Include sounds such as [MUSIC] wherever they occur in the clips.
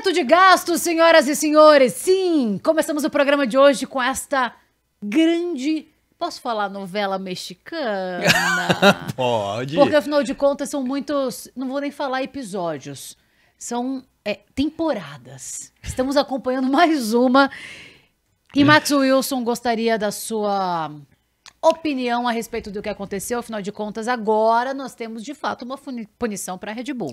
Teto de gastos, senhoras e senhores. Sim, começamos o programa de hoje com esta grande. Posso falar novela mexicana? [LAUGHS] Pode. Porque, afinal de contas, são muitos. Não vou nem falar episódios. São é, temporadas. Estamos acompanhando mais uma. E Max Wilson gostaria da sua opinião a respeito do que aconteceu. Afinal de contas, agora nós temos de fato uma punição para a Red Bull.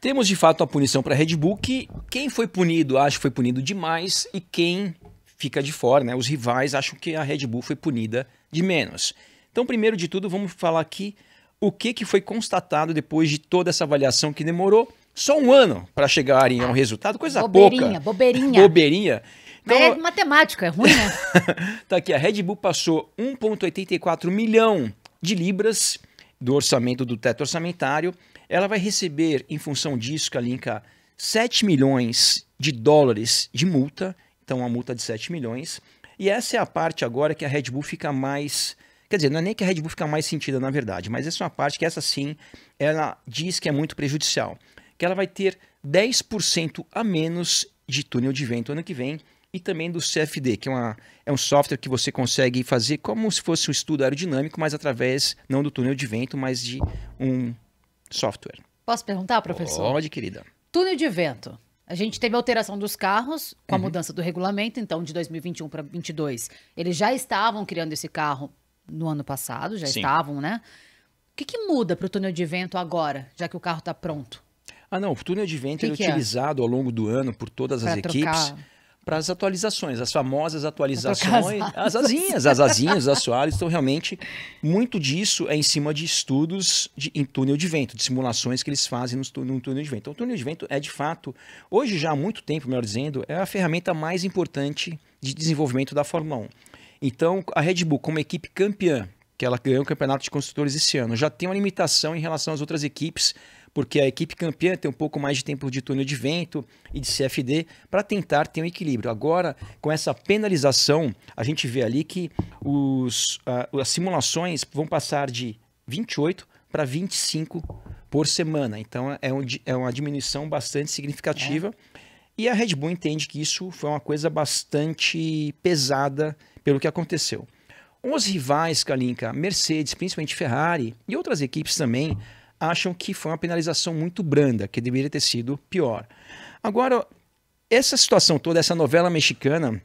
Temos de fato a punição para a Red Bull, que quem foi punido acho que foi punido demais e quem fica de fora, né? Os rivais acham que a Red Bull foi punida de menos. Então, primeiro de tudo, vamos falar aqui o que, que foi constatado depois de toda essa avaliação que demorou só um ano para chegarem a um resultado, coisa bobeirinha, pouca. Bobeirinha, bobeirinha. Então, é matemática, é ruim, né? [LAUGHS] tá aqui, a Red Bull passou 1,84 milhão de libras do orçamento do teto orçamentário ela vai receber, em função disso, Kalinka, 7 milhões de dólares de multa, então uma multa de 7 milhões. E essa é a parte agora que a Red Bull fica mais. Quer dizer, não é nem que a Red Bull fica mais sentida, na verdade, mas essa é uma parte que essa sim, ela diz que é muito prejudicial. Que ela vai ter 10% a menos de túnel de vento ano que vem e também do CFD, que é, uma, é um software que você consegue fazer como se fosse um estudo aerodinâmico, mas através não do túnel de vento, mas de um software. Posso perguntar, professor? Pode, querida. Túnel de vento. A gente teve alteração dos carros com a uhum. mudança do regulamento, então de 2021 para 2022. Eles já estavam criando esse carro no ano passado, já Sim. estavam, né? O que, que muda para o túnel de vento agora, já que o carro está pronto? Ah, não. O túnel de vento que é que é? utilizado ao longo do ano por todas pra as trocar... equipes para as atualizações, as famosas atualizações, as asinhas, as asinhas, os assoalhos. Então, realmente, muito disso é em cima de estudos de, em túnel de vento, de simulações que eles fazem no, no túnel de vento. Então, o túnel de vento é, de fato, hoje já há muito tempo, melhor dizendo, é a ferramenta mais importante de desenvolvimento da Fórmula 1. Então, a Red Bull, como equipe campeã, que ela ganhou o campeonato de construtores esse ano, já tem uma limitação em relação às outras equipes porque a equipe campeã tem um pouco mais de tempo de túnel de vento e de CFD para tentar ter um equilíbrio. Agora, com essa penalização, a gente vê ali que os, uh, as simulações vão passar de 28 para 25 por semana. Então, é, é um, é uma diminuição bastante significativa. É. E a Red Bull entende que isso foi uma coisa bastante pesada pelo que aconteceu. Os rivais, Kalinka, Mercedes, principalmente Ferrari e outras equipes também, acham que foi uma penalização muito branda, que deveria ter sido pior. Agora, essa situação toda, essa novela mexicana,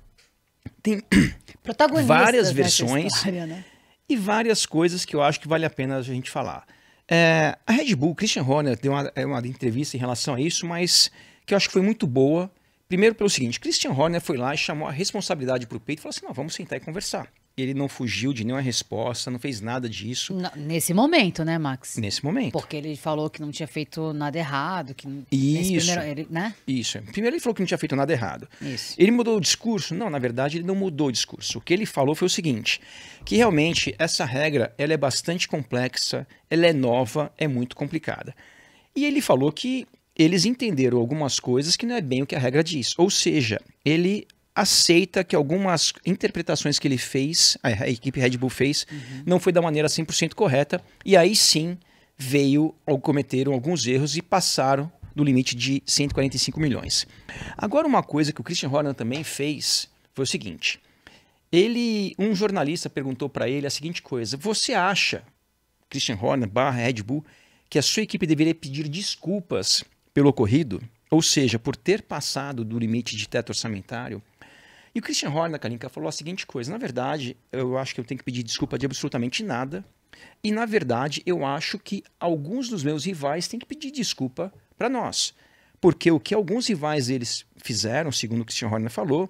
tem [COUGHS] várias versões história, né? e várias coisas que eu acho que vale a pena a gente falar. É, a Red Bull, Christian Horner, deu uma, é, uma entrevista em relação a isso, mas que eu acho que foi muito boa. Primeiro pelo seguinte, Christian Horner foi lá e chamou a responsabilidade para o peito e falou assim, não, vamos sentar e conversar ele não fugiu de nenhuma resposta, não fez nada disso. N nesse momento, né, Max? Nesse momento. Porque ele falou que não tinha feito nada errado, que isso, primeiro, ele, né? Isso. Primeiro ele falou que não tinha feito nada errado. Isso. Ele mudou o discurso? Não, na verdade ele não mudou o discurso. O que ele falou foi o seguinte, que realmente essa regra, ela é bastante complexa, ela é nova, é muito complicada. E ele falou que eles entenderam algumas coisas que não é bem o que a regra diz. Ou seja, ele aceita que algumas interpretações que ele fez, a, equipe Red Bull fez, uhum. não foi da maneira 100% correta. E aí sim veio, cometeram alguns erros e passaram do limite de 145 milhões. Agora, uma coisa que o Christian Horner também fez foi o seguinte: ele, um jornalista perguntou para ele a seguinte coisa: Você acha, Christian Horner barra Red Bull, que a sua equipe deveria pedir desculpas pelo ocorrido? Ou seja, por ter passado do limite de teto orçamentário. E o Christian Horner, Kalinka, falou a seguinte coisa: na verdade, eu acho que eu tenho que pedir desculpa de absolutamente nada. E, na verdade, eu acho que alguns dos meus rivais têm que pedir desculpa para nós. Porque o que alguns rivais eles fizeram, segundo o Christian Horner falou,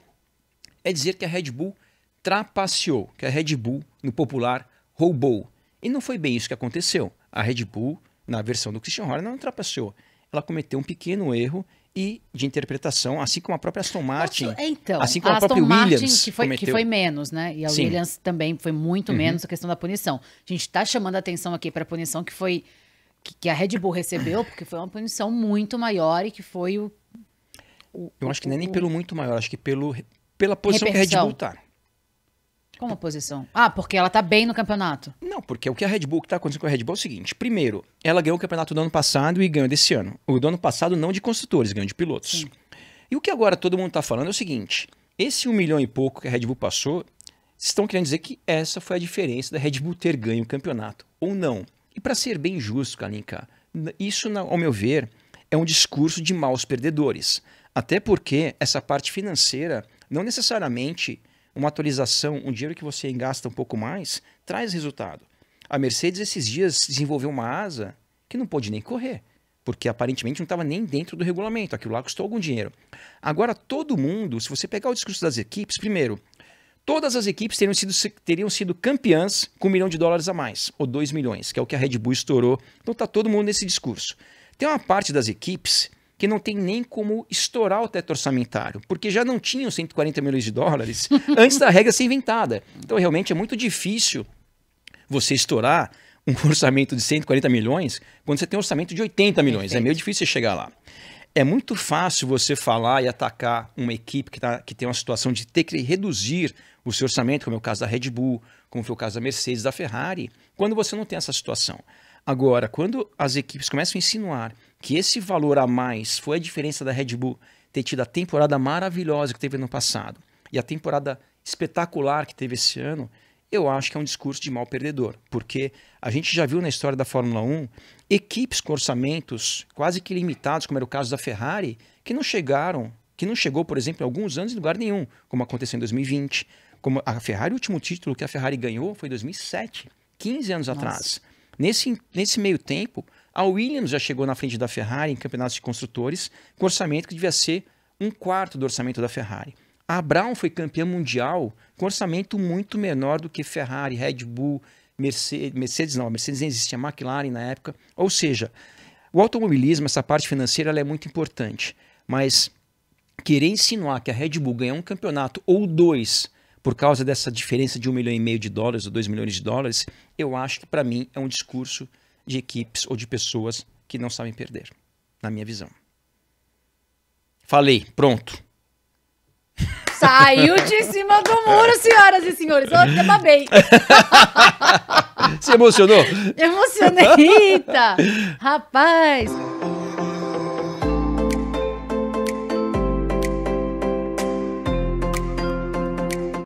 é dizer que a Red Bull trapaceou, que a Red Bull, no popular, roubou. E não foi bem isso que aconteceu. A Red Bull, na versão do Christian Horner, não trapaceou ela cometeu um pequeno erro e de interpretação, assim como a própria Aston Martin, Posso, é, então, assim como a, a própria Aston Williams Martin, que foi, cometeu. que foi menos, né? E a Sim. Williams também foi muito uhum. menos a questão da punição. A gente está chamando a atenção aqui para a punição que foi que, que, a Red Bull recebeu, porque foi uma punição muito maior e que foi o, o eu acho que não é nem pelo muito maior, acho que pelo pela posição que a Red Bull está. Como posição? Ah, porque ela tá bem no campeonato. Não, porque o que a Red Bull, que tá acontecendo com a Red Bull é o seguinte. Primeiro, ela ganhou o campeonato do ano passado e ganhou desse ano. O do ano passado não de construtores, ganhou de pilotos. Sim. E o que agora todo mundo tá falando é o seguinte. Esse um milhão e pouco que a Red Bull passou, estão querendo dizer que essa foi a diferença da Red Bull ter ganho o campeonato, ou não. E para ser bem justo, Kalinka, isso, ao meu ver, é um discurso de maus perdedores. Até porque essa parte financeira não necessariamente uma atualização, um dinheiro que você gasta um pouco mais, traz resultado. A Mercedes esses dias desenvolveu uma asa que não pôde nem correr, porque aparentemente não estava nem dentro do regulamento, aquilo lá custou algum dinheiro. Agora todo mundo, se você pegar o discurso das equipes, primeiro, todas as equipes teriam sido, teriam sido campeãs com um milhão de dólares a mais, ou dois milhões, que é o que a Red Bull estourou. Então tá todo mundo nesse discurso. Tem uma parte das equipes que não tem nem como estourar o teto orçamentário, porque já não tinham 140 milhões de dólares [LAUGHS] antes da regra ser inventada. Então, realmente é muito difícil você estourar um [LAUGHS] orçamento de 140 milhões quando você tem um orçamento de 80 milhões. Perfeito. É meio difícil chegar lá. É muito fácil você falar e atacar uma equipe que, tá, que tem uma situação de ter que reduzir o seu orçamento, como é o caso da Red Bull, como foi o caso da Mercedes, da Ferrari quando você não tem essa situação. Agora, quando as equipes começam a insinuar que esse valor a mais foi a diferença da Red Bull ter tido a temporada maravilhosa que teve no passado e a temporada espetacular que teve esse ano, eu acho que é um discurso de mal perdedor, porque a gente já viu na história da Fórmula 1 equipes com orçamentos quase que limitados, como era o caso da Ferrari, que não chegaram, que não chegou, por exemplo, em alguns anos em lugar nenhum, como aconteceu em 2020, como a Ferrari, o último título que a Ferrari ganhou foi em 2007. 15 anos Nossa. atrás. Nesse, nesse meio tempo, a Williams já chegou na frente da Ferrari em campeonatos de construtores, com orçamento que devia ser um quarto do orçamento da Ferrari. A Brown foi campeã mundial com orçamento muito menor do que Ferrari, Red Bull, Mercedes, Mercedes não, Mercedes nem existia, McLaren na época. Ou seja, o automobilismo, essa parte financeira, ela é muito importante. Mas querer insinuar que a Red Bull ganha um campeonato ou dois por causa dessa diferença de um milhão e meio de dólares ou dois milhões de dólares, eu acho que para mim é um discurso de equipes ou de pessoas que não sabem perder, na minha visão. Falei, pronto. [LAUGHS] Saiu de cima do muro, senhoras e senhores. Eu até babei. Se [LAUGHS] emocionou? Emocionei. Eita! Rapaz!